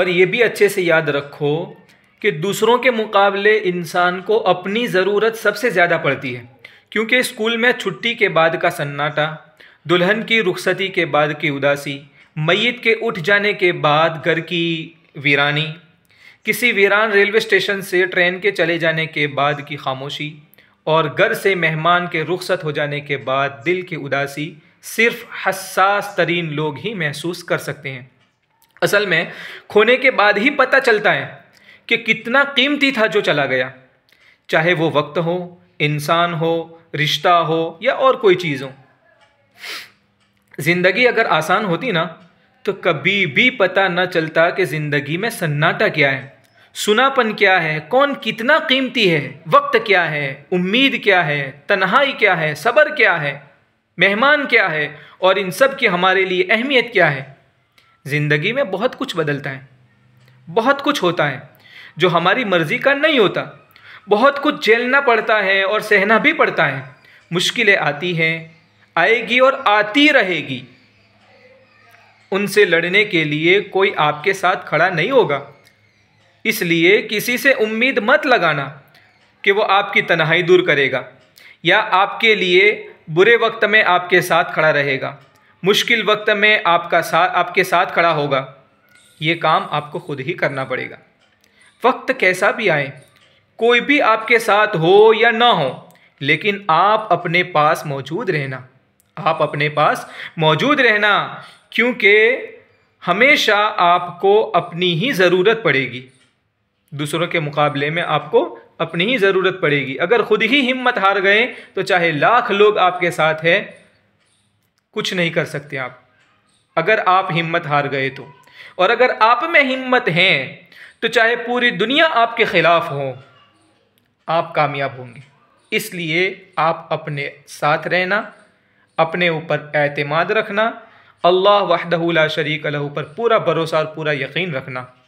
और ये भी अच्छे से याद रखो कि दूसरों के मुकाबले इंसान को अपनी ज़रूरत सबसे ज़्यादा पड़ती है क्योंकि स्कूल में छुट्टी के बाद का सन्नाटा दुल्हन की रुखसती के बाद की उदासी मैत के उठ जाने के बाद घर की वीरानी किसी वीरान रेलवे स्टेशन से ट्रेन के चले जाने के बाद की खामोशी और घर से मेहमान के रुखसत हो जाने के बाद दिल की उदासी सिर्फ हसास तरीन लोग ही महसूस कर सकते हैं असल में खोने के बाद ही पता चलता है कि कितना कीमती था जो चला गया चाहे वो वक्त हो इंसान हो रिश्ता हो या और कोई चीज़ हो ज़िंदगी अगर आसान होती ना तो कभी भी पता ना चलता कि ज़िंदगी में सन्नाटा क्या है सुनापन क्या है कौन कितना कीमती है वक्त क्या है उम्मीद क्या है तन्हाई क्या है सब्र क्या है मेहमान क्या है और इन सब की हमारे लिए अहमियत क्या है ज़िंदगी में बहुत कुछ बदलता है बहुत कुछ होता है जो हमारी मर्ज़ी का नहीं होता बहुत कुछ झेलना पड़ता है और सहना भी पड़ता है मुश्किलें आती हैं आएगी और आती रहेगी उनसे लड़ने के लिए कोई आपके साथ खड़ा नहीं होगा इसलिए किसी से उम्मीद मत लगाना कि वो आपकी तनहाई दूर करेगा या आपके लिए बुरे वक्त में आपके साथ खड़ा रहेगा मुश्किल वक्त में आपका साथ आपके साथ खड़ा होगा ये काम आपको खुद ही करना पड़ेगा वक्त कैसा भी आए कोई भी आपके साथ हो या ना हो लेकिन आप अपने पास मौजूद रहना आप अपने पास मौजूद रहना क्योंकि हमेशा आपको अपनी ही ज़रूरत पड़ेगी दूसरों के मुकाबले में आपको अपनी ही ज़रूरत पड़ेगी अगर खुद ही हिम्मत हार गए तो चाहे लाख लोग आपके साथ हैं कुछ नहीं कर सकते आप अगर आप हिम्मत हार गए तो और अगर आप में हिम्मत हैं तो चाहे पूरी दुनिया आपके ख़िलाफ़ हो आप कामयाब होंगे इसलिए आप अपने साथ रहना अपने ऊपर एतमाद रखना अल्लाह वहदहला शरीक लहू पर पूरा भरोसा और पूरा यकीन रखना